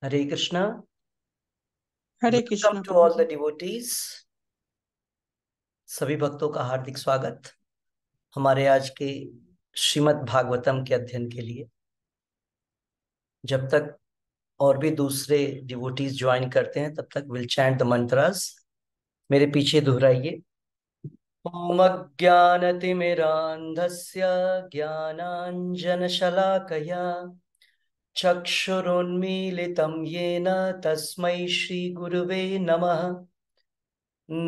Hare Krishna. Hare Krishna. Welcome to all the devotees. सभी भक्तों का हार्दिक स्वागत हमारे आज के श्रीमद् भागवतम के अध्ययन के लिए जब तक और भी दूसरे डिवोटीज ज्वाइन करते हैं तब तक विल चैंट द मंत्रास मेरे पीछे दोहराइए ओम अज्ञानतिमिरांधस्य ज्ञानांजनशलाकया चक्षुरुन्मीलितं येन तस्मै श्रीगुरुवे नमः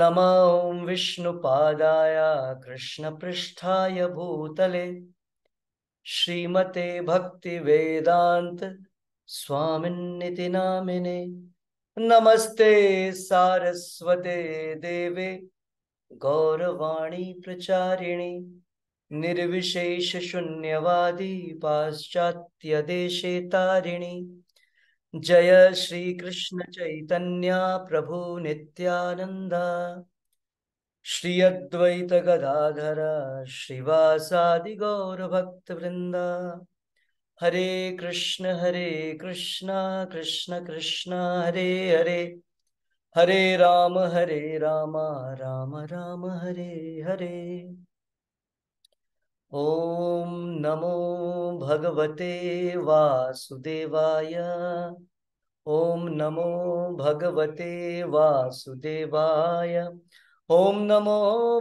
नम ॐ विष्णुपादाय कृष्णपृष्ठाय भूतले श्रीमते भक्तिवेदान्त स्वामिन्निति नामिने नमस्ते सारस्वते देवे गौरवाणी प्रचारिणी निर्विशेषशून्यवादी पाश्चात्यदेशे तारिणी जय श्री कृष्ण श्रीकृष्णचैतन्या प्रभु नित्यानन्द श्रियद्वैतगदाधर श्रीवासादिगौरभक्तवृन्द हरे कृष्ण हरे कृष्ण कृष्ण कृष्ण हरे हरे हरे राम हरे राम राम राम हरे हरे ॐ नमो भगवते वासुदेवाय ॐ नमो भगवते वासुदेवाय ॐ नमो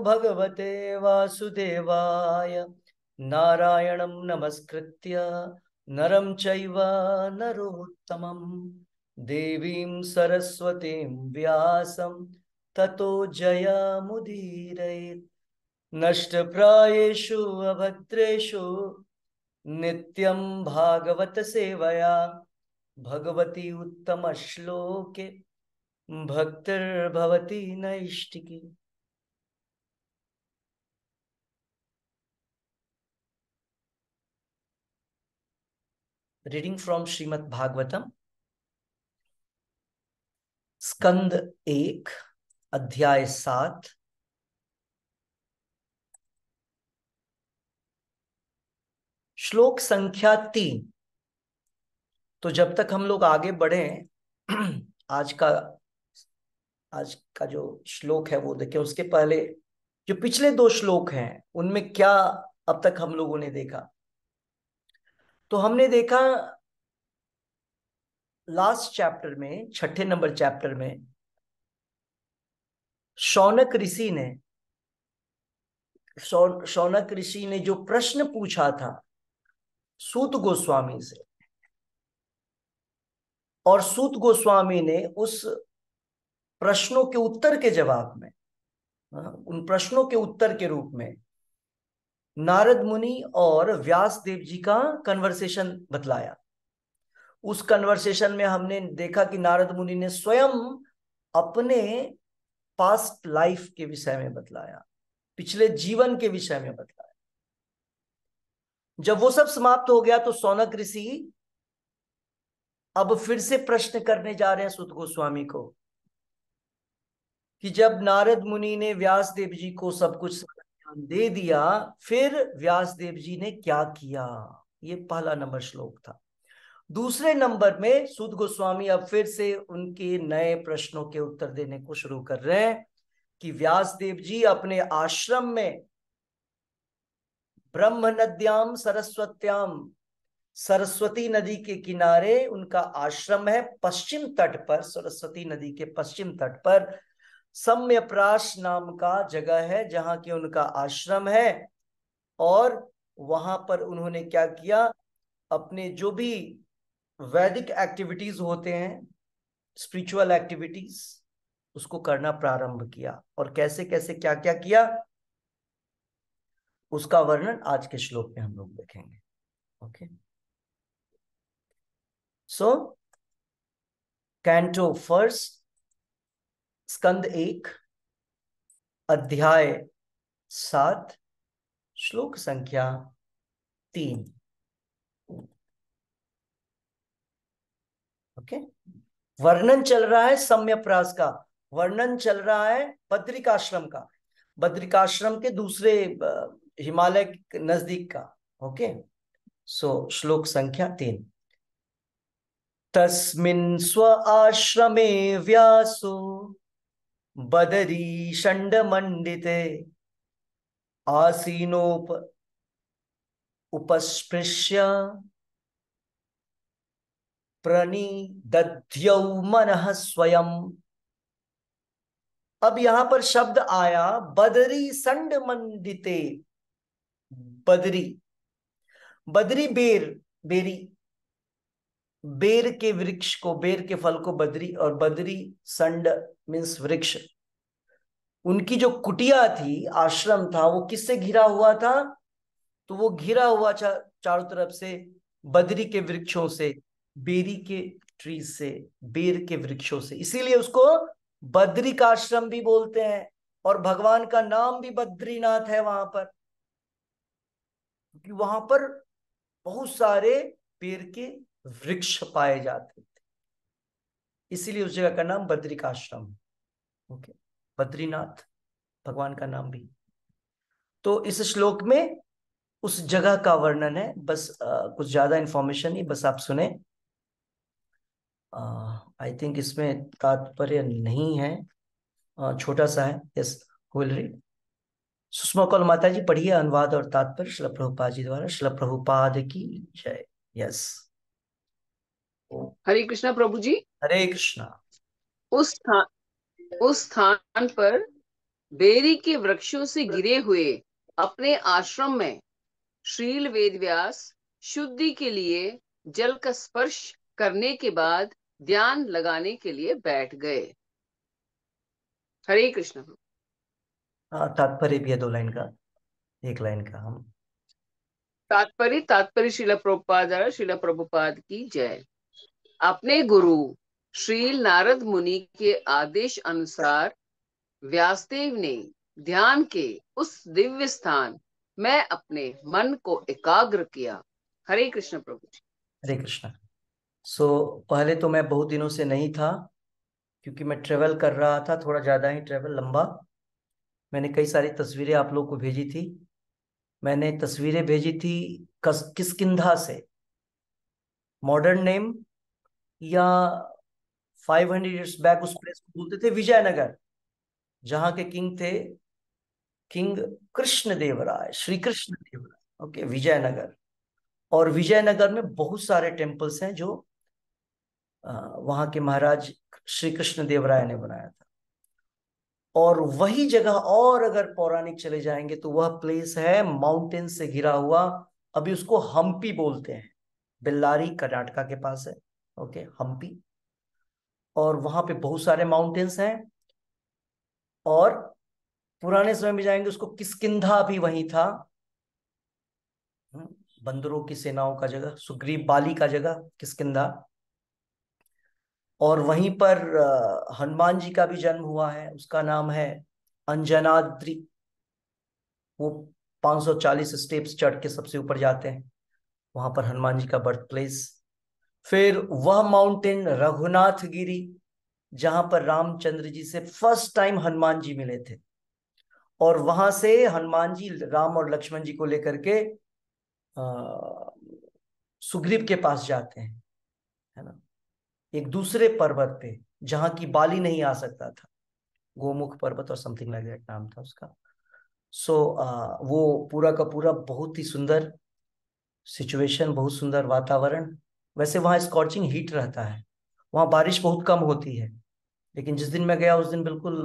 भगवते वासुदेवाय नारायण नमस्कृत नरम चैव देवी सरस्वती सरस्वतीं तथो ततो जयमुदीरयेत् नष्ट प्रायेशु अभद्रेशु नित्यं भागवत सेवया भगवती उत्तम उत्तमश्लोके भक्तिर्भवती नैष्टिकी रीडिंग फ्रॉम श्रीमद् भागवतम स्कंद एक अध्याय सात श्लोक संख्या तीन तो जब तक हम लोग आगे बढ़े आज का आज का जो श्लोक है वो देखें उसके पहले जो पिछले दो श्लोक हैं उनमें क्या अब तक हम लोगों ने देखा तो हमने देखा लास्ट चैप्टर में छठे नंबर चैप्टर में शौनक ऋषि ने शौनक ऋषि ने जो प्रश्न पूछा था सूत गोस्वामी से और सूत गोस्वामी ने उस प्रश्नों के उत्तर के जवाब में हाँ, उन प्रश्नों के उत्तर के रूप में नारद मुनि और व्यास देव जी का कन्वर्सेशन बतलाया उस कन्वर्सेशन में हमने देखा कि नारद मुनि ने स्वयं अपने पास्ट लाइफ के विषय में बतलाया पिछले जीवन के विषय में बतलाया जब वो सब समाप्त हो गया तो सोनक ऋषि अब फिर से प्रश्न करने जा रहे हैं सुत गोस्वामी को कि जब नारद मुनि ने व्यास देव जी को सब कुछ दे दिया फिर व्यास देव जी ने क्या किया ये पहला नंबर श्लोक था दूसरे नंबर में सुध गोस्वामी अब फिर से उनके नए प्रश्नों के उत्तर देने को शुरू कर रहे हैं कि व्यास देव जी अपने आश्रम में ब्रह्म नद्याम सरस्वत्याम सरस्वती नदी के किनारे उनका आश्रम है पश्चिम तट पर सरस्वती नदी के पश्चिम तट पर सम्यप्राश नाम का जगह है जहां के उनका आश्रम है और वहां पर उन्होंने क्या किया अपने जो भी वैदिक एक्टिविटीज होते हैं स्पिरिचुअल एक्टिविटीज उसको करना प्रारंभ किया और कैसे कैसे क्या क्या किया उसका वर्णन आज के श्लोक में हम लोग देखेंगे ओके सो कैंटो फर्स्ट स्कंद एक अध्याय सात श्लोक संख्या तीन ओके वर्णन चल रहा है सम्य प्रास का वर्णन चल रहा है बद्रिकाश्रम का बद्रिकाश्रम के दूसरे हिमालय नजदीक का ओके सो श्लोक संख्या तीन तस्मिन् स्व आश्रमे व्यासो बदरी मंडित आसीनोप उपस्पृश्य दध्यौ मन स्वयं अब यहां पर शब्द आया बदरी संड मंडिते बदरी बदरी बेर बेरी बेर के वृक्ष को बेर के फल को बदरी और बदरी संड मीन्स वृक्ष उनकी जो कुटिया थी आश्रम था वो किससे घिरा हुआ था तो वो घिरा हुआ था चारों तरफ से बदरी के वृक्षों से बेरी के ट्री से बेर के वृक्षों से इसीलिए उसको बद्री का आश्रम भी बोलते हैं और भगवान का नाम भी बद्रीनाथ है वहां पर क्योंकि वहां पर बहुत सारे पेड़ के वृक्ष पाए जाते थे इसीलिए उस जगह का नाम बद्रिकाश्रम है ओके बद्रीनाथ भगवान का नाम भी तो इस श्लोक में उस जगह का वर्णन है बस आ, कुछ ज्यादा इंफॉर्मेशन नहीं बस आप सुने आई थिंक इसमें तात्पर्य नहीं है आ, छोटा सा है yes will read Sushma Kaul माता जी पढ़िए अनुवाद और तात्पर्य शिल प्रभुपाद जी द्वारा शिल प्रभुपाद की जय यस हरे कृष्णा प्रभु जी हरे कृष्णा उस स्थान उस स्थान पर बेरी के वृक्षों से गिरे हुए अपने आश्रम में श्रील वेदव्यास शुद्धि के लिए जल का स्पर्श करने के बाद ध्यान लगाने के लिए बैठ गए हरे कृष्ण हाँ, तात्पर्य भी है दो लाइन का एक लाइन का हम तात्पर्य तात्पर्य शिला प्रभुपाद शिला प्रभुपाद की जय अपने गुरु श्री नारद मुनि के आदेश अनुसार व्यासदेव ने ध्यान के उस दिव्य स्थान में अपने मन को एकाग्र किया हरे कृष्ण प्रभु जी हरे कृष्ण सो so, पहले तो मैं बहुत दिनों से नहीं था क्योंकि मैं ट्रेवल कर रहा था थोड़ा ज्यादा ही ट्रेवल लंबा मैंने कई सारी तस्वीरें आप लोग को भेजी थी मैंने तस्वीरें भेजी थी कस किसकिधा से मॉडर्न नेम या फाइव हंड्रेड ईयर्स बैक उस प्लेस को बोलते थे विजयनगर जहाँ के किंग थे किंग कृष्ण देवराय श्री कृष्ण देवराय ओके विजयनगर और विजयनगर में बहुत सारे टेम्पल्स हैं जो वहाँ के महाराज श्री कृष्ण देवराय ने बनाया था और वही जगह और अगर पौराणिक चले जाएंगे तो वह प्लेस है माउंटेन से घिरा हुआ अभी उसको हम्पी बोलते हैं बिल्लारी कर्नाटका के पास है ओके हम्पी और वहां पे बहुत सारे माउंटेन्स हैं और पुराने समय में जाएंगे उसको किसकिधा भी वहीं था हम्म, बंदरों की सेनाओं का जगह सुग्रीव बाली का जगह किसकिधा और वहीं पर हनुमान जी का भी जन्म हुआ है उसका नाम है अंजनाद्री वो 540 स्टेप्स चढ़ के सबसे ऊपर जाते हैं वहां पर हनुमान जी का बर्थ प्लेस फिर वह माउंटेन रघुनाथ गिरी जहां पर रामचंद्र जी से फर्स्ट टाइम हनुमान जी मिले थे और वहां से हनुमान जी राम और लक्ष्मण जी को लेकर के सुग्रीव के पास जाते हैं है ना एक दूसरे पर्वत पे जहां की बाली नहीं आ सकता था गोमुख पर्वत और समथिंग लाइक दैट नाम था उसका सो so, वो पूरा का पूरा बहुत ही सुंदर सिचुएशन बहुत सुंदर वातावरण वैसे वहाँ स्कॉर्चिंग हीट रहता है वहाँ बारिश बहुत कम होती है लेकिन जिस दिन मैं गया उस दिन बिल्कुल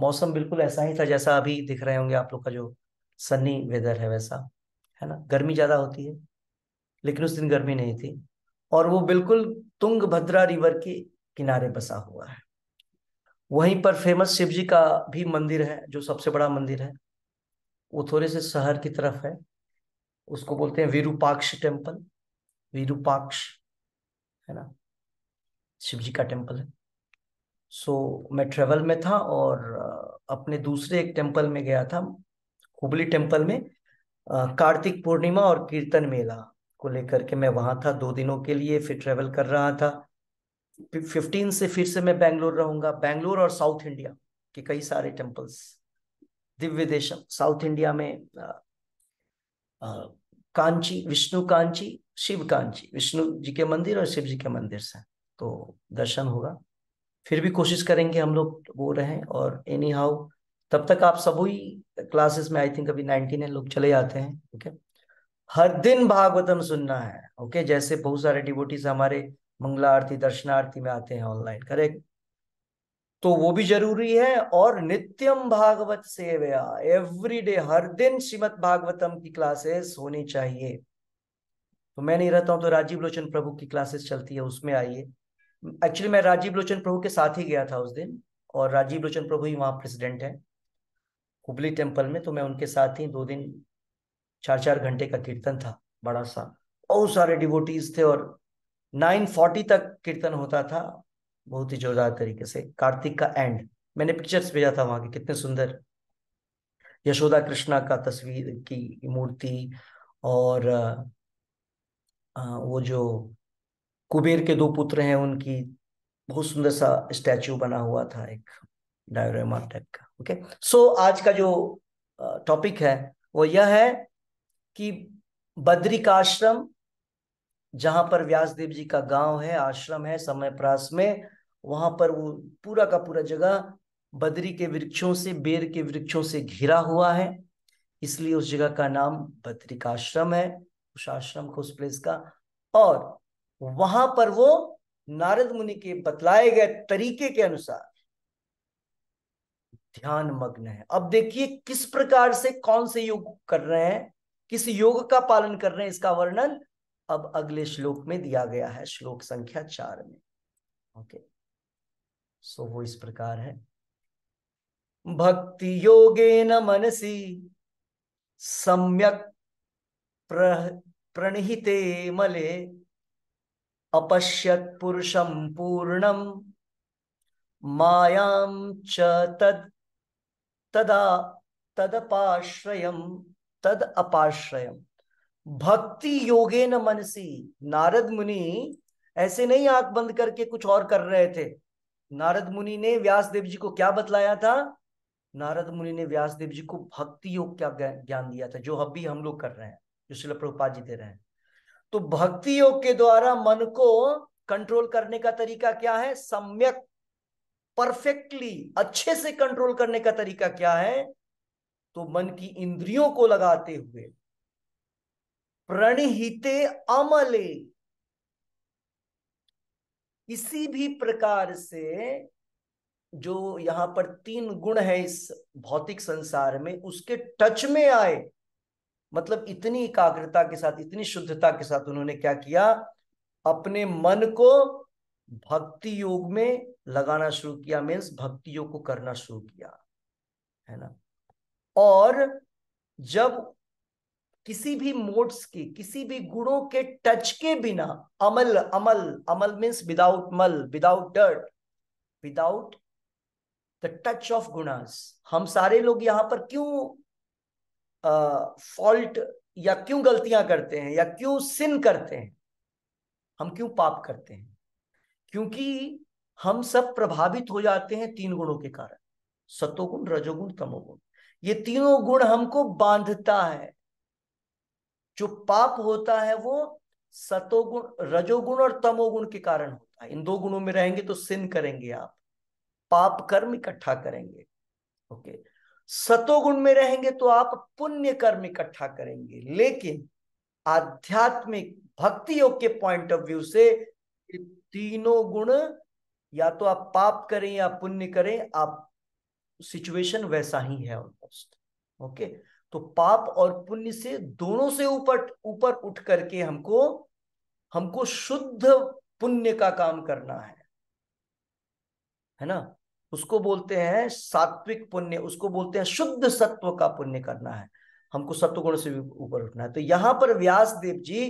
मौसम बिल्कुल ऐसा ही था जैसा अभी दिख रहे होंगे आप लोग का जो सनी वेदर है वैसा है ना गर्मी ज़्यादा होती है लेकिन उस दिन गर्मी नहीं थी और वो बिल्कुल तुंग भद्रा रिवर के किनारे बसा हुआ है वहीं पर फेमस शिव जी का भी मंदिर है जो सबसे बड़ा मंदिर है वो थोड़े से शहर की तरफ है उसको बोलते हैं वीरूपाक्ष टेम्पल वीरूपाक्ष है ना शिव जी का टेम्पल है सो so, मैं ट्रेवल में था और अपने दूसरे एक टेम्पल में गया था हुबली टेम्पल में कार्तिक पूर्णिमा और कीर्तन मेला को लेकर के मैं वहां था दो दिनों के लिए फिर ट्रेवल कर रहा था फिफ्टीन से फिर से मैं बैंगलोर रहूंगा बैंगलोर और साउथ इंडिया के कई सारे टेम्पल्स दिव्य देशम साउथ इंडिया में आ, आ, कांची विष्णु कांची शिव कांची विष्णु जी के मंदिर और शिव जी के मंदिर से तो दर्शन होगा फिर भी कोशिश करेंगे हम लोग वो रहें और एनी हाउ तब तक आप सभी क्लासेस में आई थिंक अभी नाइनटीन लोग चले जाते हैं ठीक है हर दिन भागवतम सुनना है ओके जैसे बहुत सारे डिबोटीज हमारे मंगला आरती दर्शनार्थी में आते हैं ऑनलाइन करेक्ट तो वो भी जरूरी है और नित्यम भागवत सेवया एवरी डे हर दिन श्रीमद भागवतम की क्लासेस होनी चाहिए तो मैं नहीं रहता हूं तो राजीव लोचन प्रभु की क्लासेस चलती है उसमें आइए एक्चुअली मैं राजीव लोचन प्रभु के साथ ही गया था उस दिन और राजीव लोचन प्रभु ही वहाँ प्रेसिडेंट है हुबली टेम्पल में तो मैं उनके साथ ही दो दिन चार चार घंटे का कीर्तन था बड़ा सा बहुत सारे डिवोटीज थे और 9:40 तक कीर्तन होता था बहुत ही जोरदार तरीके से कार्तिक का एंड मैंने पिक्चर्स भेजा था वहां के कितने सुंदर यशोदा कृष्णा का तस्वीर की मूर्ति और वो जो कुबेर के दो पुत्र हैं उनकी बहुत सुंदर सा स्टैचू बना हुआ था एक डायरेमा टाइप का ओके सो आज का जो टॉपिक है वो यह है कि बद्री का आश्रम जहां पर व्यासदेव जी का गांव है आश्रम है समय प्रास में वहां पर वो पूरा का पूरा जगह बद्री के वृक्षों से बेर के वृक्षों से घिरा हुआ है इसलिए उस जगह का नाम बद्री का आश्रम है उस आश्रम का उस प्लेस का और वहां पर वो नारद मुनि के बतलाए गए तरीके के अनुसार ध्यान मग्न है अब देखिए किस प्रकार से कौन से योग कर रहे हैं किस योग का पालन कर रहे हैं इसका वर्णन अब अगले श्लोक में दिया गया है श्लोक संख्या चार में ओके सो वो इस प्रकार है भक्ति योगे न मनसी सम्यक प्रणिहिते मले अपश्यत पुरुषम पूर्णम मायाम च तद तदा तदपाश्रयम तद अपाश्रयम भक्ति योगे न मनसी नारद मुनि ऐसे नहीं आंख बंद करके कुछ और कर रहे थे नारद मुनि ने व्यास देव जी को क्या बतलाया था नारद मुनि ने व्यास देव जी को भक्ति योग का ज्ञान दिया था जो अभी हम लोग कर रहे हैं जो शिल प्रभुपाद जी दे रहे हैं तो भक्ति योग के द्वारा मन को कंट्रोल करने का तरीका क्या है सम्यक परफेक्टली अच्छे से कंट्रोल करने का तरीका क्या है तो मन की इंद्रियों को लगाते हुए प्रणहिते अमले किसी भी प्रकार से जो यहां पर तीन गुण है इस भौतिक संसार में उसके टच में आए मतलब इतनी एकाग्रता के साथ इतनी शुद्धता के साथ उन्होंने क्या किया अपने मन को भक्ति योग में लगाना शुरू किया मीन्स भक्ति योग को करना शुरू किया है ना और जब किसी भी मोड्स के किसी भी गुणों के टच के बिना अमल अमल अमल मीन्स विदाउट मल without dirt without the touch of गुणास हम सारे लोग यहां पर क्यों फॉल्ट या क्यों गलतियां करते हैं या क्यों सिन करते हैं हम क्यों पाप करते हैं क्योंकि हम सब प्रभावित हो जाते हैं तीन गुणों के कारण सतोगुण रजोगुण तमोगुण ये तीनों गुण हमको बांधता है जो पाप होता है वो सतोगुण रजोगुण और तमोगुण के कारण होता है इन दो गुणों में रहेंगे तो सिन करेंगे आप पाप कर्म इकट्ठा करेंगे ओके सतोगुण में रहेंगे तो आप पुण्य कर्म इकट्ठा करेंगे लेकिन आध्यात्मिक भक्ति योग के पॉइंट ऑफ व्यू से तीनों गुण या तो आप पाप करें या पुण्य करें आप सिचुएशन वैसा ही है ऑलमोस्ट ओके तो पाप और पुण्य से दोनों से ऊपर ऊपर उठ करके हमको हमको शुद्ध पुण्य का काम करना है है ना उसको बोलते हैं सात्विक पुण्य उसको बोलते हैं शुद्ध सत्व का पुण्य करना है हमको सत्वगुण से भी ऊपर उठना है तो यहां पर व्यास देव जी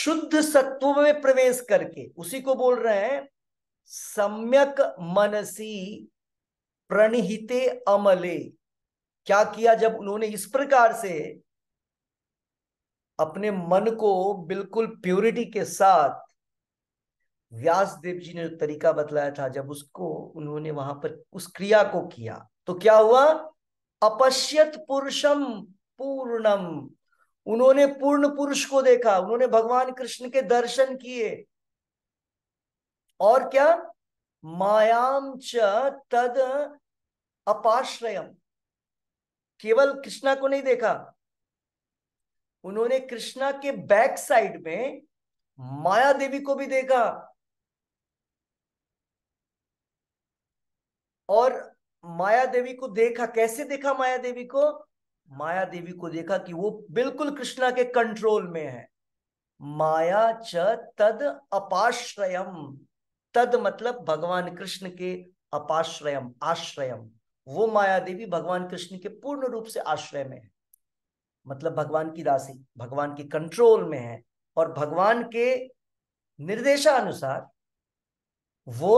शुद्ध सत्व में प्रवेश करके उसी को बोल रहे हैं सम्यक मनसी प्रणहिते अमले क्या किया जब उन्होंने इस प्रकार से अपने मन को बिल्कुल प्योरिटी के साथ व्यास देव जी ने जो तरीका बतलाया था जब उसको उन्होंने वहां पर उस क्रिया को किया तो क्या हुआ अपश्यत पुरुषम पूर्णम उन्होंने पूर्ण पुरुष को देखा उन्होंने भगवान कृष्ण के दर्शन किए और क्या मायाम च तद अपाश्रयम केवल कृष्णा को नहीं देखा उन्होंने कृष्णा के बैक साइड में माया देवी को भी देखा और माया देवी को देखा कैसे देखा माया देवी को माया देवी को देखा कि वो बिल्कुल कृष्णा के कंट्रोल में है माया च तद अपाश्रयम तद मतलब भगवान कृष्ण के अपाश्रयम आश्रयम वो माया देवी भगवान कृष्ण के पूर्ण रूप से आश्रय में है मतलब भगवान की दासी भगवान के कंट्रोल में है और भगवान के निर्देशानुसार वो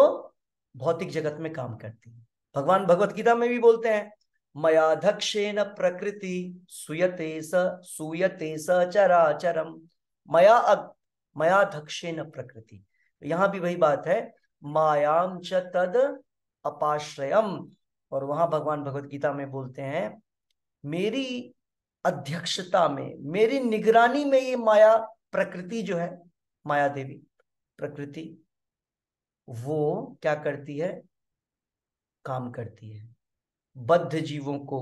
भौतिक जगत में काम करती है भगवान भगवत गीता में भी बोलते हैं न प्रकृति सुयते स सूयते स चरम मया मयाधक्षेन प्रकृति यहां भी वही बात है मायाम च तद अपाश्रयम और वहां भगवान भगवत गीता में बोलते हैं मेरी अध्यक्षता में मेरी निगरानी में ये माया प्रकृति जो है माया देवी प्रकृति वो क्या करती है काम करती है बद्ध जीवों को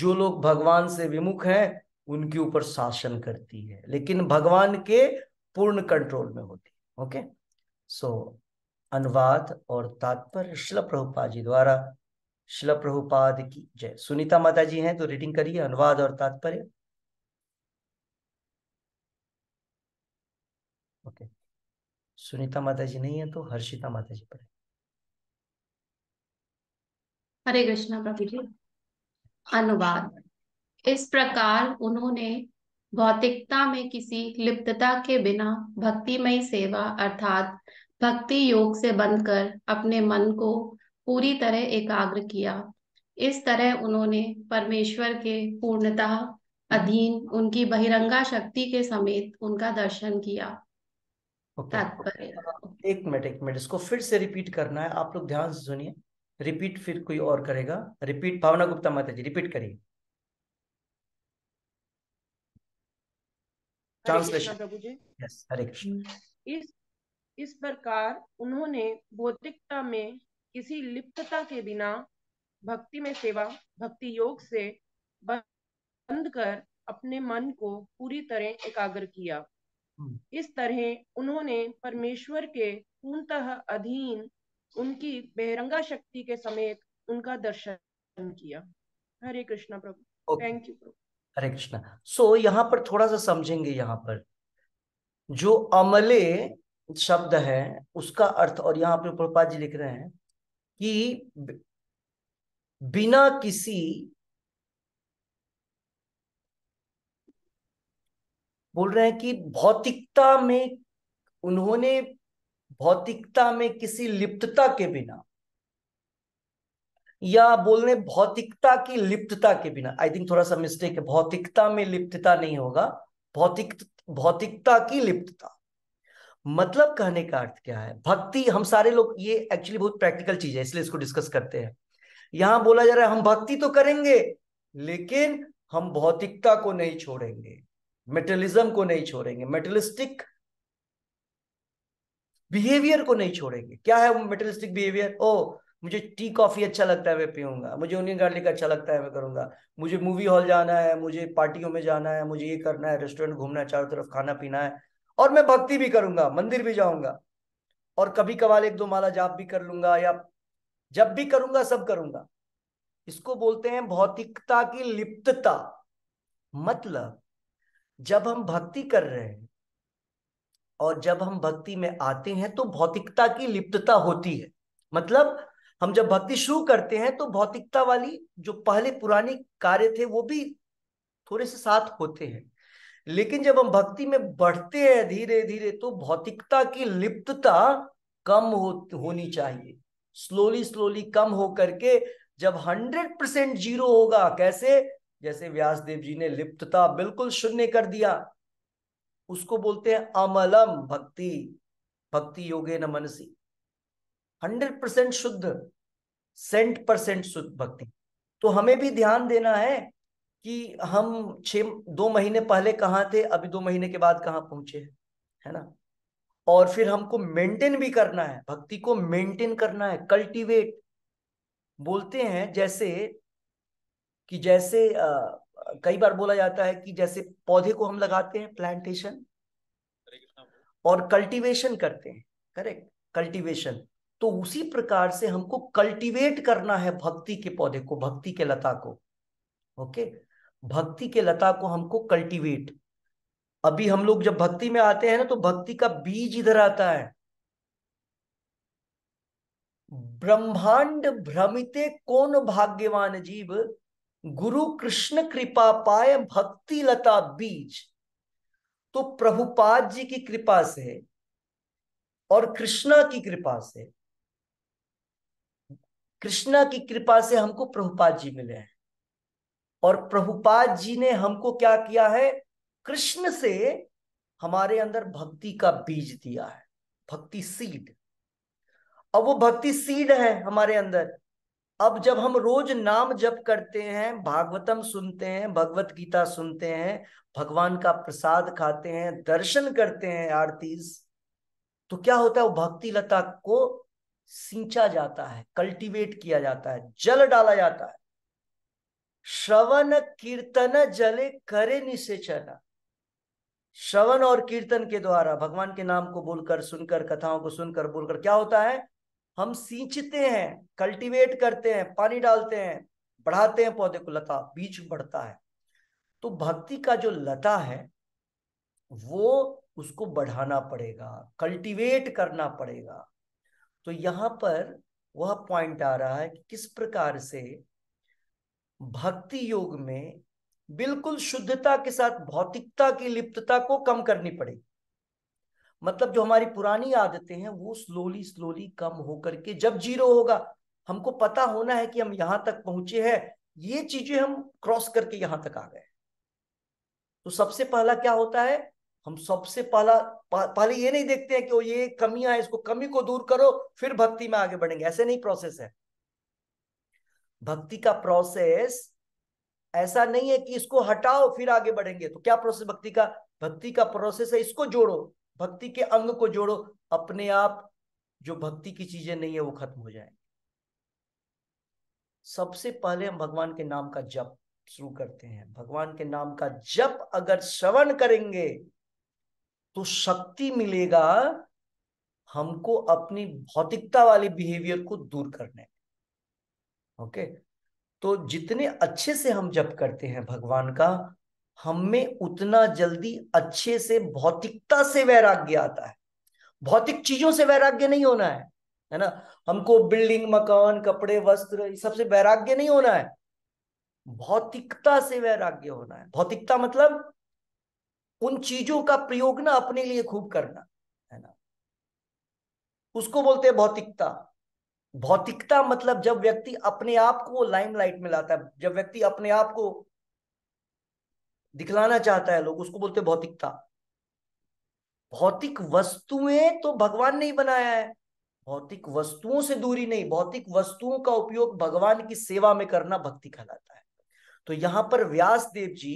जो लोग भगवान से विमुख हैं उनके ऊपर शासन करती है लेकिन भगवान के पूर्ण कंट्रोल में होती है ओके सो अनुवाद और तात्पर्य शिल प्रभुपाद जी द्वारा शिल प्रभुपाद की जय सुनीता माता जी हैं तो रीडिंग करिए अनुवाद और तात्पर्य ओके सुनीता माता जी नहीं है तो हर्षिता माता जी पढ़े हरे कृष्णा प्रभु जी अनुवाद इस प्रकार उन्होंने भौतिकता में किसी लिप्तता के बिना भक्तिमय सेवा अर्थात भक्ति योग से बंद कर अपने मन को पूरी तरह एकाग्र किया इस तरह उन्होंने परमेश्वर के पूर्णतः अधीन उनकी बहिरंगा शक्ति के समेत उनका दर्शन किया okay. एक मिनट एक मिनट इसको फिर से रिपीट करना है आप लोग ध्यान से सुनिए रिपीट फिर कोई और करेगा रिपीट भावना गुप्ता माता जी रिपीट करिए ट्रांसलेशन प्रभु जी यस हरे कृष्ण इस इस प्रकार उन्होंने भौतिकता में किसी लिप्तता के बिना भक्ति में सेवा भक्ति योग से बंद कर अपने मन को पूरी तरह एकाग्र किया हम्म। इस तरह उन्होंने परमेश्वर के पूर्णतः अधीन उनकी बेहरंगा शक्ति के समेत उनका दर्शन किया हरे कृष्णा प्रभु थैंक यू प्रभु हरे कृष्णा सो यहाँ पर थोड़ा सा समझेंगे यहाँ पर जो अमले शब्द है उसका अर्थ और यहाँ पर प्रपात जी लिख रहे हैं कि बिना किसी बोल रहे हैं कि भौतिकता में उन्होंने भौतिकता में किसी लिप्तता के बिना या बोलने भौतिकता की लिप्तता के बिना आई थिंक थोड़ा सा मिस्टेक है भौतिकता में लिप्तता नहीं होगा भौतिक भौतिकता की लिप्तता मतलब कहने का अर्थ क्या है भक्ति हम सारे लोग ये एक्चुअली बहुत प्रैक्टिकल चीज है इसलिए इसको डिस्कस करते हैं यहां बोला जा रहा है हम भक्ति तो करेंगे लेकिन हम भौतिकता को नहीं छोड़ेंगे मेटलिज्म को नहीं छोड़ेंगे मेटलिस्टिक बिहेवियर को नहीं छोड़ेंगे क्या है मेटलिस्टिक बिहेवियर ओ मुझे टी कॉफी अच्छा लगता है मैं पीऊंगा मुझे ओनियन गार्लिक अच्छा लगता है मैं करूंगा मुझे मूवी हॉल जाना है मुझे पार्टियों में जाना है मुझे ये करना है रेस्टोरेंट घूमना है चारों तरफ खाना पीना है और मैं भक्ति भी करूंगा मंदिर भी जाऊंगा और कभी कभार एक दो माला जाप भी कर लूंगा या जब भी करूंगा सब करूंगा इसको बोलते हैं भौतिकता की लिप्तता मतलब जब हम भक्ति कर रहे हैं और जब हम भक्ति में आते हैं तो भौतिकता की लिप्तता होती है मतलब हम जब भक्ति शुरू करते हैं तो भौतिकता वाली जो पहले पुराने कार्य थे वो भी थोड़े से साथ होते हैं लेकिन जब हम भक्ति में बढ़ते हैं धीरे धीरे तो भौतिकता की लिप्तता कम हो, होनी चाहिए स्लोली स्लोली कम हो करके जब हंड्रेड परसेंट जीरो होगा कैसे जैसे व्यासदेव जी ने लिप्तता बिल्कुल शून्य कर दिया उसको बोलते हैं अमलम भक्ति भक्ति योगे न मनसी हंड्रेड परसेंट शुद्ध सेंट परसेंट शुद्ध भक्ति तो हमें भी ध्यान देना है कि हम छ दो महीने पहले कहाँ थे अभी दो महीने के बाद कहाँ पहुंचे हैं है ना और फिर हमको मेंटेन भी करना है भक्ति को मेंटेन करना है कल्टीवेट बोलते हैं जैसे कि जैसे आ, कई बार बोला जाता है कि जैसे पौधे को हम लगाते हैं प्लांटेशन और कल्टीवेशन करते हैं करेक्ट कल्टीवेशन तो उसी प्रकार से हमको कल्टीवेट करना है भक्ति के पौधे को भक्ति के लता को ओके भक्ति के लता को हमको कल्टीवेट अभी हम लोग जब भक्ति में आते हैं ना तो भक्ति का बीज इधर आता है ब्रह्मांड भ्रमिते कौन भाग्यवान जीव गुरु कृष्ण कृपा पाए भक्ति लता बीज तो प्रभुपाद जी की कृपा से और कृष्णा की कृपा से कृष्णा की कृपा से हमको प्रभुपाद जी मिले हैं और प्रभुपाद जी ने हमको क्या किया है कृष्ण से हमारे अंदर भक्ति का बीज दिया है भक्ति सीड अब वो भक्ति सीड है हमारे अंदर अब जब हम रोज नाम जप करते हैं भागवतम सुनते हैं भगवत गीता सुनते हैं भगवान का प्रसाद खाते हैं दर्शन करते हैं आरतीस तो क्या होता है वो भक्ति लता को सींचा जाता है कल्टीवेट किया जाता है जल डाला जाता है श्रवण कीर्तन जले करे निषेचना श्रवण और कीर्तन के द्वारा भगवान के नाम को बोलकर सुनकर कथाओं को सुनकर बोलकर क्या होता है हम सींचते हैं कल्टीवेट करते हैं पानी डालते हैं बढ़ाते हैं पौधे को लता बीज बढ़ता है तो भक्ति का जो लता है वो उसको बढ़ाना पड़ेगा कल्टीवेट करना पड़ेगा तो यहां पर वह पॉइंट आ रहा है कि किस प्रकार से भक्ति योग में बिल्कुल शुद्धता के साथ भौतिकता की लिप्तता को कम करनी पड़ेगी मतलब जो हमारी पुरानी आदतें हैं वो स्लोली स्लोली कम होकर के जब जीरो होगा हमको पता होना है कि हम यहां तक पहुंचे हैं ये चीजें हम क्रॉस करके यहां तक आ गए तो सबसे पहला क्या होता है हम सबसे पहला पहले ये नहीं देखते हैं कि वो ये कमियां है इसको कमी को दूर करो फिर भक्ति में आगे बढ़ेंगे ऐसे नहीं प्रोसेस है भक्ति का प्रोसेस ऐसा नहीं है कि इसको हटाओ फिर आगे बढ़ेंगे तो क्या प्रोसेस भक्ति का भक्ति का प्रोसेस है इसको जोड़ो भक्ति के अंग को जोड़ो अपने आप जो भक्ति की चीजें नहीं है वो खत्म हो जाएंगे सबसे पहले हम भगवान के नाम का जप शुरू करते हैं भगवान के नाम का जप अगर श्रवण करेंगे तो शक्ति मिलेगा हमको अपनी भौतिकता वाले बिहेवियर को दूर करने ओके तो जितने अच्छे से हम जप करते हैं भगवान का हम में उतना जल्दी अच्छे से भौतिकता से वैराग्य आता है भौतिक चीजों से वैराग्य नहीं होना है है ना हमको बिल्डिंग मकान कपड़े वस्त्र इस सबसे वैराग्य नहीं होना है भौतिकता से वैराग्य होना है भौतिकता मतलब उन चीजों का प्रयोग ना अपने लिए खूब करना है ना उसको बोलते हैं भौतिकता भौतिकता मतलब जब व्यक्ति अपने आप को लाइमलाइट में लाता है जब व्यक्ति अपने आप को दिखलाना चाहता है लोग उसको बोलते हैं भौतिकता भौतिक वस्तुएं तो भगवान ने ही बनाया है भौतिक वस्तुओं से दूरी नहीं भौतिक वस्तुओं का उपयोग भगवान की सेवा में करना भक्ति कहलाता है तो यहां पर व्यास देव जी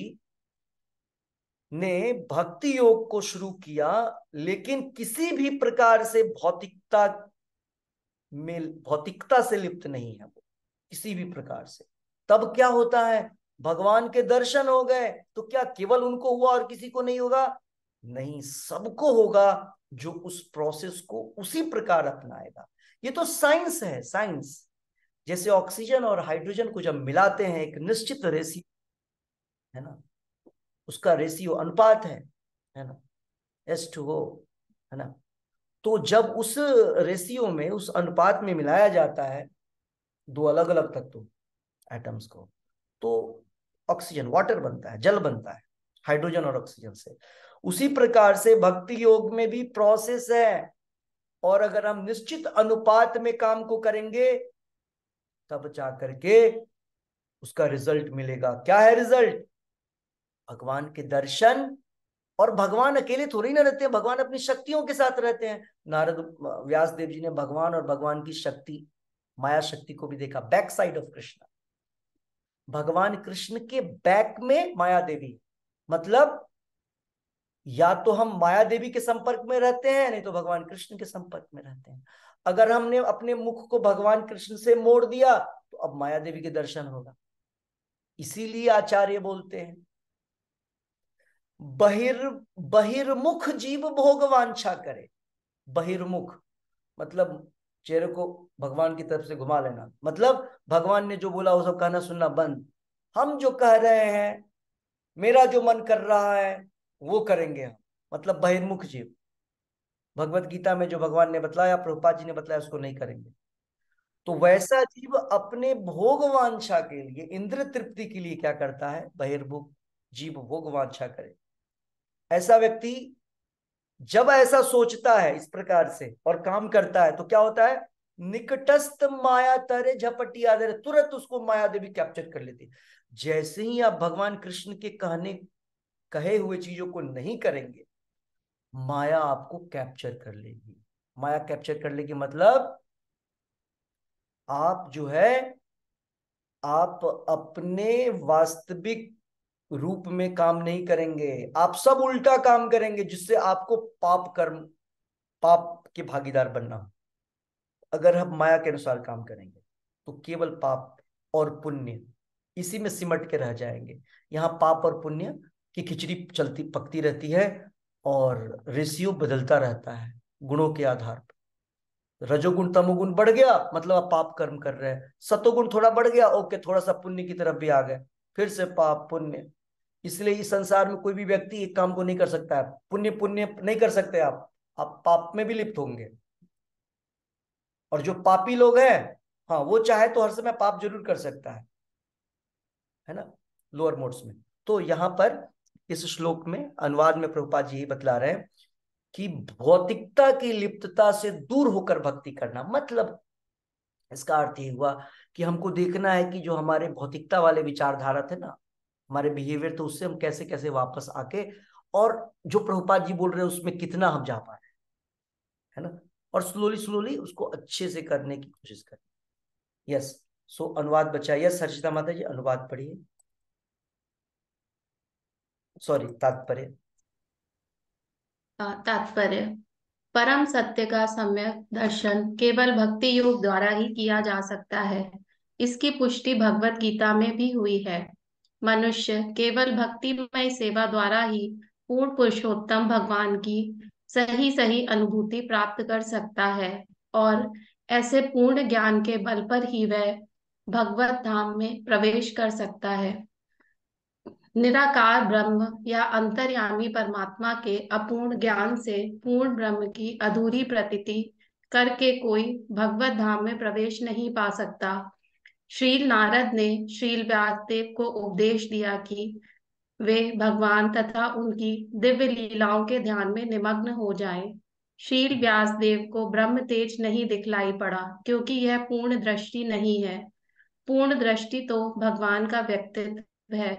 ने हम्म। भक्ति योग को शुरू किया लेकिन किसी भी प्रकार से भौतिकता में भौतिकता से लिप्त नहीं है वो किसी भी प्रकार से तब क्या होता है भगवान के दर्शन हो गए तो क्या केवल उनको हुआ और किसी को नहीं होगा नहीं सबको होगा जो उस प्रोसेस को उसी प्रकार अपनाएगा ये तो साइंस है साइंस जैसे ऑक्सीजन और हाइड्रोजन को जब मिलाते हैं एक निश्चित रेसी है ना उसका रेशियो अनुपात है है ना एस टू ओ है ना तो जब उस रेशियो में उस अनुपात में मिलाया जाता है दो अलग अलग तत्व एटम्स को तो ऑक्सीजन वाटर बनता है जल बनता है हाइड्रोजन और ऑक्सीजन से उसी प्रकार से भक्ति योग में भी प्रोसेस है और अगर हम निश्चित अनुपात में काम को करेंगे तब जा करके उसका रिजल्ट मिलेगा क्या है रिजल्ट भगवान के दर्शन और भगवान अकेले थोड़ी ना रहते हैं भगवान अपनी शक्तियों के साथ रहते हैं नारद व्यास देव जी ने भगवान और भगवान की शक्ति माया शक्ति को भी देखा बैक साइड ऑफ कृष्ण भगवान कृष्ण के बैक में माया देवी मतलब या तो हम माया देवी के संपर्क में रहते हैं नहीं तो भगवान कृष्ण के संपर्क में रहते हैं अगर हमने अपने मुख को भगवान कृष्ण से मोड़ दिया तो अब माया देवी के दर्शन होगा इसीलिए आचार्य बोलते हैं बहिर् बहिर्मुख जीव भोग वांछा करे बहिर्मुख मतलब चेहरे को भगवान की तरफ से घुमा लेना मतलब भगवान ने जो बोला वो सब कहना सुनना बंद हम जो कह रहे हैं मेरा जो मन कर रहा है वो करेंगे हम मतलब बहिर्मुख जीव भगवत गीता में जो भगवान ने बतलाया प्रभुपाद जी ने बतलाया उसको नहीं करेंगे तो वैसा जीव अपने भोग वांछा के लिए इंद्र तृप्ति के लिए क्या करता है बहिर्मुख जीव भोग वांछा करे ऐसा व्यक्ति जब ऐसा सोचता है इस प्रकार से और काम करता है तो क्या होता है निकटस्थ माया तरे झपटी आदर तुरंत उसको माया देवी कैप्चर कर लेती जैसे ही आप भगवान कृष्ण के कहने कहे हुए चीजों को नहीं करेंगे माया आपको कैप्चर कर लेगी माया कैप्चर कर लेगी मतलब आप जो है आप अपने वास्तविक रूप में काम नहीं करेंगे आप सब उल्टा काम करेंगे जिससे आपको पाप कर्म पाप के भागीदार बनना अगर हम माया के अनुसार काम करेंगे तो केवल पाप और पुण्य इसी में सिमट के रह जाएंगे यहाँ पाप और पुण्य की खिचड़ी चलती पकती रहती है और रेशियो बदलता रहता है गुणों के आधार पर रजोगुण तमोगुण बढ़ गया मतलब आप पाप कर्म कर रहे हैं सतोगुण थोड़ा बढ़ गया ओके थोड़ा सा पुण्य की तरफ भी आ गए फिर से पाप पुण्य इसलिए इस संसार में कोई भी व्यक्ति एक काम को नहीं कर सकता है पुण्य पुण्य नहीं कर सकते आप आप पाप में भी लिप्त होंगे और जो पापी लोग हैं हाँ वो चाहे तो हर समय पाप जरूर कर सकता है है ना लोअर मोड्स में तो यहाँ पर इस श्लोक में अनुवाद में प्रभुपाद जी यही बतला रहे हैं कि भौतिकता की लिप्तता से दूर होकर भक्ति करना मतलब इसका अर्थ ये हुआ कि हमको देखना है कि जो हमारे भौतिकता वाले विचारधारा थे ना हमारे बिहेवियर तो उससे हम कैसे कैसे वापस आके और जो प्रभुपाद जी बोल रहे हैं उसमें कितना हम जा पा रहे हैं है ना और स्लोली स्लोली उसको अच्छे से करने की कोशिश करें यस सो अनुवाद बचा यस सरचिता माता जी अनुवाद पढ़िए सॉरी तात्पर्य तात्पर्य परम सत्य का सम्यक दर्शन केवल भक्ति योग द्वारा ही किया जा सकता है इसकी पुष्टि भगवत गीता में भी हुई है मनुष्य केवल भक्तिमय सेवा द्वारा ही पूर्ण पुरुषोत्तम भगवान की सही सही अनुभूति प्राप्त कर सकता है और ऐसे पूर्ण ज्ञान के बल पर ही वह भगवत धाम में प्रवेश कर सकता है निराकार ब्रह्म या अंतर्यामी परमात्मा के अपूर्ण ज्ञान से पूर्ण ब्रह्म की अधूरी प्रतीति करके कोई भगवत धाम में प्रवेश नहीं पा सकता श्रील नारद ने श्रील व्यासदेव को उपदेश दिया कि वे भगवान तथा उनकी दिव्य लीलाओं के ध्यान में निमग्न हो जाएं। श्रील व्यासदेव को ब्रह्म तेज नहीं दिखलाई पड़ा क्योंकि यह पूर्ण दृष्टि नहीं है पूर्ण दृष्टि तो भगवान का व्यक्तित्व है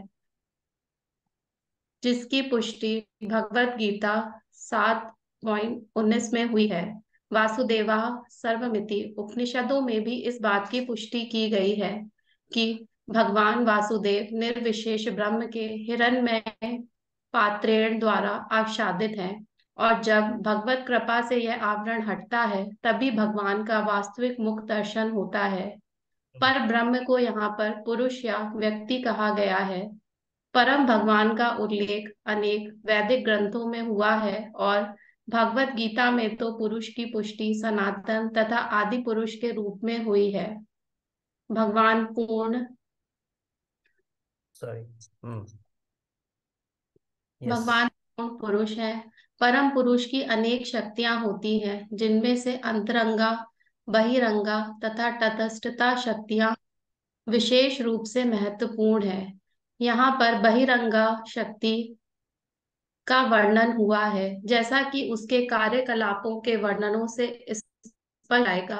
जिसकी पुष्टि भगवत गीता सात पॉइंट उन्नीस में हुई है वासुदेवा सर्वमिति उपनिषदों में भी इस बात की पुष्टि की गई है कि भगवान वासुदेव निर्विशेष ब्रह्म के हिरणमय पात्रेण द्वारा आच्छादित है और जब भगवत कृपा से यह आवरण हटता है तभी भगवान का वास्तविक मुख दर्शन होता है पर ब्रह्म को यहाँ पर पुरुष या व्यक्ति कहा गया है परम भगवान का उल्लेख अनेक वैदिक ग्रंथों में हुआ है और भगवत गीता में तो पुरुष की पुष्टि सनातन तथा आदि पुरुष के रूप में हुई है भगवान पूर्ण सॉरी hmm. yes. भगवान पूर्ण पुरुष है परम पुरुष की अनेक शक्तियां होती हैं जिनमें से अंतरंगा बहिरंगा तथा तटस्थता शक्तियां विशेष रूप से महत्वपूर्ण है यहाँ पर बहिरंगा शक्ति का वर्णन हुआ है जैसा कि उसके कार्यकलापों के वर्णनों से स्पष्ट आएगा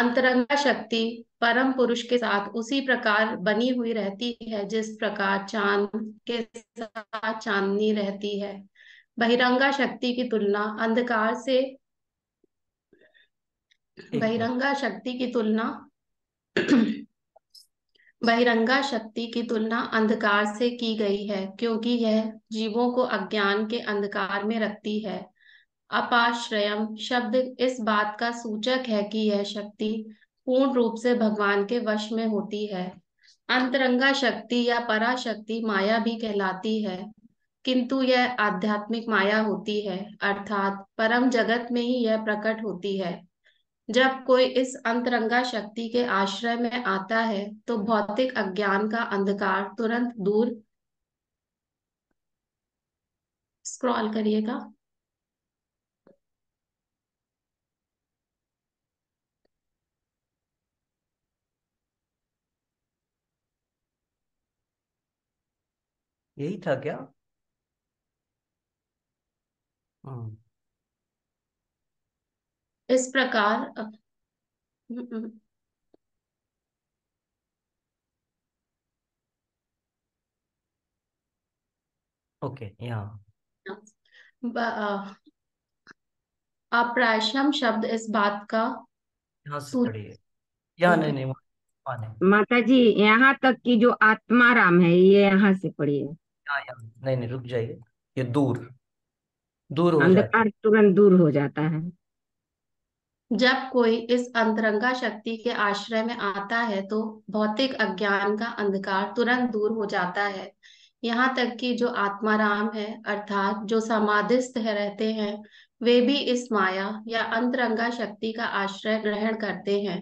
अंतरंगा शक्ति परम पुरुष के साथ उसी प्रकार बनी हुई रहती है जिस प्रकार चांद के साथ चांदनी रहती है बहिरंगा शक्ति की तुलना अंधकार से बहिरंगा शक्ति की तुलना बहिरंगा शक्ति की तुलना अंधकार से की गई है क्योंकि यह जीवों को अज्ञान के अंधकार में रखती है अपाश्रयम शब्द इस बात का सूचक है कि यह शक्ति पूर्ण रूप से भगवान के वश में होती है अंतरंगा शक्ति या पराशक्ति माया भी कहलाती है किंतु यह आध्यात्मिक माया होती है अर्थात परम जगत में ही यह प्रकट होती है जब कोई इस अंतरंगा शक्ति के आश्रय में आता है तो भौतिक अज्ञान का अंधकार तुरंत दूर स्क्रॉल करिएगा यही था क्या हम्म इस प्रकार हम्म, हम्म। ओके या अप्रायशम शब्द इस बात का या नहीं हम्म। नहीं माता जी यहाँ तक की जो आत्मा राम है ये यहाँ से पढ़िए हाँ, नहीं नहीं रुक जाइए ये दूर दूर हो अंधकार तुरंत दूर हो जाता है जब कोई इस अंतरंगा शक्ति के आश्रय में आता है तो भौतिक अज्ञान का अंधकार तुरंत दूर हो जाता है यहाँ तक कि जो राम है अर्थात जो समाधिस्थ है रहते हैं वे भी इस माया या अंतरंगा शक्ति का आश्रय ग्रहण करते हैं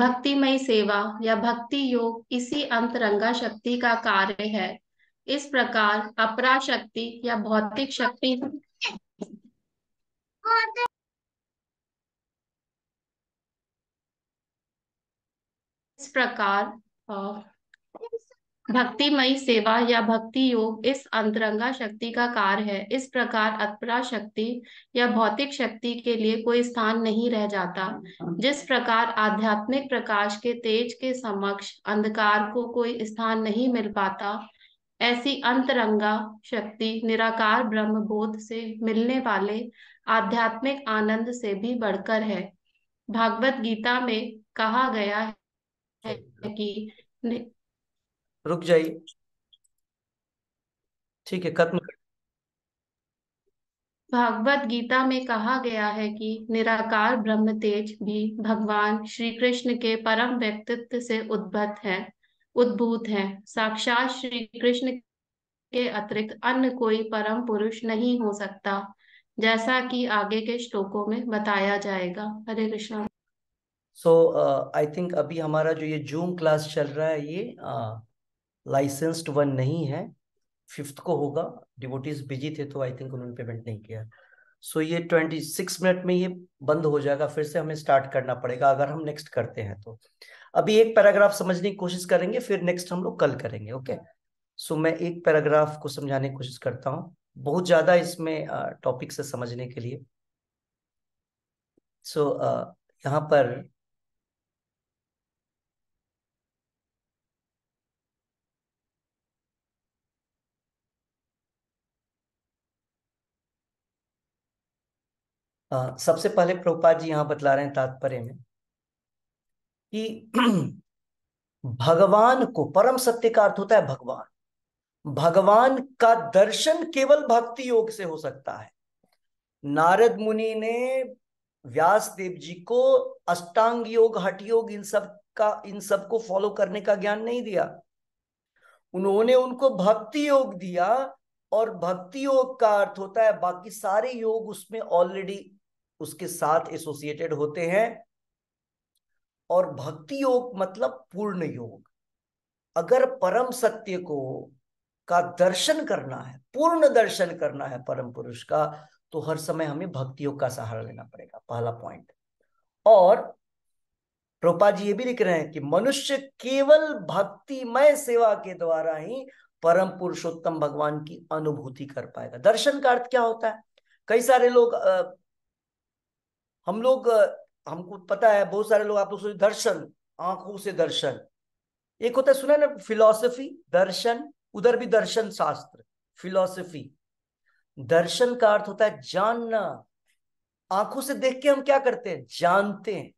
भक्तिमय सेवा या भक्ति योग इसी अंतरंगा शक्ति का कार्य है इस प्रकार अपरा शक्ति या भौतिक शक्ति प्रकार भक्तिमय सेवा या भक्ति योग इस अंतरंगा शक्ति का कार है इस प्रकार अत्परा शक्ति या भौतिक शक्ति के लिए कोई स्थान नहीं रह जाता जिस प्रकार आध्यात्मिक प्रकाश के तेज के समक्ष अंधकार को कोई स्थान नहीं मिल पाता ऐसी अंतरंगा शक्ति निराकार ब्रह्म बोध से मिलने वाले आध्यात्मिक आनंद से भी बढ़कर है भागवत गीता में कहा गया है हम्म। कि रुक जाइए ठीक है खत्म भागवत गीता में कहा गया है कि निराकार ब्रह्म तेज भी भगवान श्री कृष्ण के परम व्यक्तित्व से उद्भत है उद्भूत है साक्षात श्री कृष्ण के अतिरिक्त अन्य कोई परम पुरुष नहीं हो सकता जैसा कि आगे के श्लोकों में बताया जाएगा हरे कृष्ण सो आई थिंक अभी हमारा जो ये जूम क्लास चल रहा है ये लाइसेंस्ड uh, वन नहीं है फिफ्थ को होगा डिवोटीज बिजी थे तो आई थिंक उन्होंने पेमेंट नहीं किया सो so, ये ट्वेंटी सिक्स मिनट में ये बंद हो जाएगा फिर से हमें स्टार्ट करना पड़ेगा अगर हम नेक्स्ट करते हैं तो अभी एक पैराग्राफ समझने की कोशिश करेंगे फिर नेक्स्ट हम लोग कल करेंगे ओके okay? सो so, मैं एक पैराग्राफ को समझाने की कोशिश करता हूँ बहुत ज़्यादा इसमें टॉपिक uh, से समझने के लिए सो so, uh, यहाँ पर आ, सबसे पहले प्रभुपाद जी यहाँ बतला रहे हैं तात्पर्य में कि भगवान को परम सत्य का अर्थ होता है भगवान भगवान का दर्शन केवल भक्ति योग से हो सकता है नारद मुनि ने व्यास देव जी को अष्टांग योग हठ योग इन सब का इन सब को फॉलो करने का ज्ञान नहीं दिया उन्होंने उनको भक्ति योग दिया और भक्ति योग का अर्थ होता है बाकी सारे योग उसमें ऑलरेडी उसके साथ एसोसिएटेड होते हैं और भक्ति योग मतलब पूर्ण योग अगर परम सत्य को का दर्शन करना है पूर्ण दर्शन करना है परम पुरुष का तो हर समय हमें भक्ति योग का सहारा लेना पड़ेगा पहला पॉइंट और रूपा जी ये भी लिख रहे हैं कि मनुष्य केवल भक्तिमय सेवा के द्वारा ही परम पुरुषोत्तम भगवान की अनुभूति कर पाएगा दर्शन का अर्थ क्या होता है कई सारे लोग हम लोग हमको पता है बहुत सारे लोग आप लोग दर्शन आंखों से दर्शन एक होता है सुना ना फिलोसफी दर्शन उधर भी दर्शन शास्त्र फिलोसफी दर्शन का अर्थ होता है जानना आंखों से देख के हम क्या करते हैं जानते हैं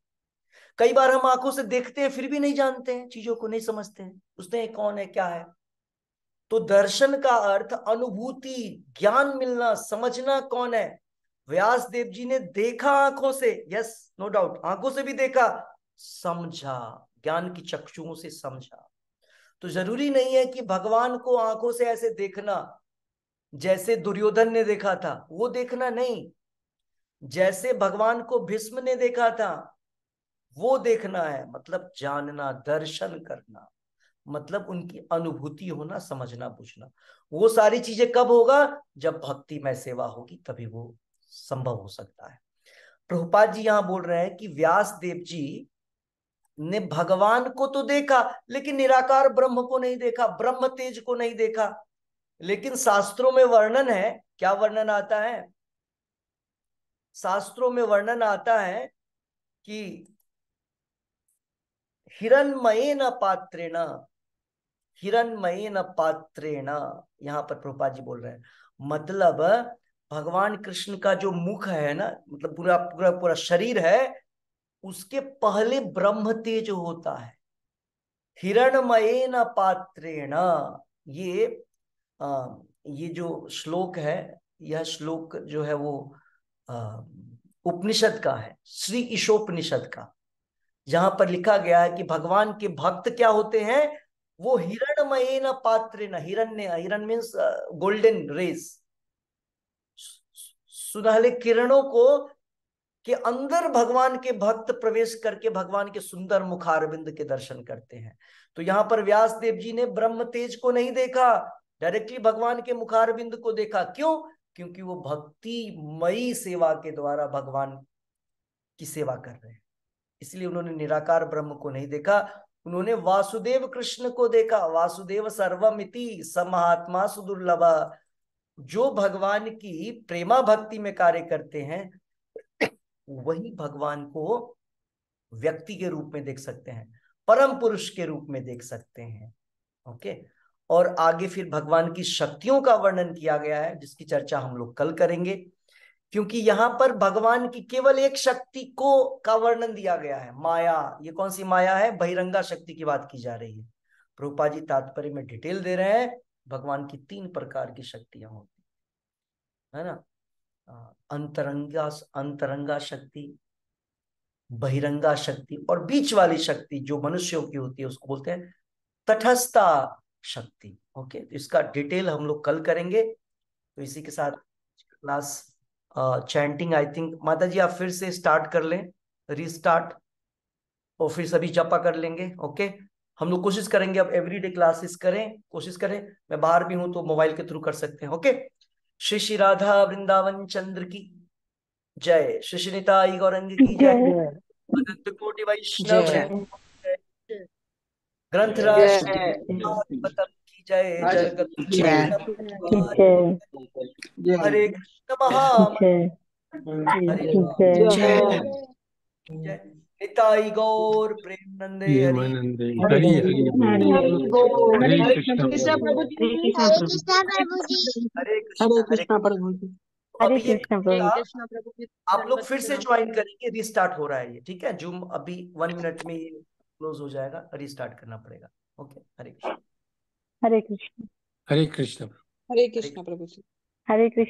कई बार हम आंखों से देखते हैं फिर भी नहीं जानते हैं चीजों को नहीं समझते हैं उसने कौन है क्या है तो दर्शन का अर्थ अनुभूति ज्ञान मिलना समझना कौन है व्यास देव जी ने देखा आंखों से यस नो डाउट आंखों से भी देखा समझा ज्ञान की चक्षुओं से समझा तो जरूरी नहीं है कि भगवान को आंखों से ऐसे देखना जैसे दुर्योधन ने देखा था वो देखना नहीं जैसे भगवान को भीष्म ने देखा था वो देखना है मतलब जानना दर्शन करना मतलब उनकी अनुभूति होना समझना बुझना वो सारी चीजें कब होगा जब भक्ति में सेवा होगी तभी वो संभव हो सकता है प्रभुपाद जी यहां बोल रहे हैं कि व्यास देव जी ने भगवान को तो देखा लेकिन निराकार ब्रह्म को नहीं देखा ब्रह्म तेज को नहीं देखा लेकिन शास्त्रों में वर्णन है क्या वर्णन आता है शास्त्रों में वर्णन आता है कि हिरणमय न न हिरणमय न न यहां पर प्रभुपा जी बोल रहे हैं मतलब भगवान कृष्ण का जो मुख है ना मतलब पूरा पूरा पूरा शरीर है उसके पहले ब्रह्म तेज होता है हिरणमय न पात्रेण ये आ, ये जो श्लोक है यह श्लोक जो है वो उपनिषद का है श्री ईशोपनिषद का जहां पर लिखा गया है कि भगवान के भक्त क्या होते हैं वो हिरणमय न पात्र न हिरण्य हिरण मीन्स गोल्डन रेस सुनहले किरणों को के अंदर भगवान के भक्त प्रवेश करके भगवान के सुंदर मुखारविंद के दर्शन करते हैं तो यहाँ पर व्यास देव जी ने ब्रह्म तेज को नहीं देखा डायरेक्टली भगवान के मुखारविंद को देखा क्यों क्योंकि वो भक्ति मई सेवा के द्वारा भगवान की सेवा कर रहे हैं इसलिए उन्होंने निराकार ब्रह्म को नहीं देखा उन्होंने वासुदेव कृष्ण को देखा वासुदेव सर्वमिति समहात्मा सुदुर्लभ जो भगवान की प्रेमा भक्ति में कार्य करते हैं वही भगवान को व्यक्ति के रूप में देख सकते हैं परम पुरुष के रूप में देख सकते हैं ओके और आगे फिर भगवान की शक्तियों का वर्णन किया गया है जिसकी चर्चा हम लोग कल करेंगे क्योंकि यहां पर भगवान की केवल एक शक्ति को का वर्णन दिया गया है माया ये कौन सी माया है बहिरंगा शक्ति की बात की जा रही है रूपा जी तात्पर्य में डिटेल दे रहे हैं भगवान की तीन प्रकार की शक्तियां होती है ना अंतरंगा अंतरंगा शक्ति बहिरंगा शक्ति और बीच वाली शक्ति जो मनुष्यों की होती है उसको बोलते हैं तटस्था शक्ति ओके तो इसका डिटेल हम लोग कल करेंगे तो इसी के साथ क्लास चैंटिंग आई थिंक माता जी आप फिर से स्टार्ट कर लें रिस्टार्ट और फिर सभी जपा कर लेंगे ओके हम लोग कोशिश करेंगे अब एवरीडे क्लासेस करें कोशिश करें मैं बाहर भी हूं तो मोबाइल के थ्रू कर सकते हैं ओके श्री श्री राधा वृंदावन चंद्र की जय श्री श्रीताई गौरंग की जय अनंत कोटि वैष्णव ग्रंथ राज की जय जय हरे कृष्ण महा हरे जय गौर प्रेम नंदे हरि हरे प्रभु आप लोग फिर से ज्वाइन करेंगे रिस्टार्ट हो रहा है ये ठीक है जूम अभी वन मिनट में क्लोज हो जाएगा रिस्टार्ट करना पड़ेगा ओके हरे कृष्ण हरे कृष्ण हरे कृष्ण हरे कृष्ण प्रभु जी हरे कृष्ण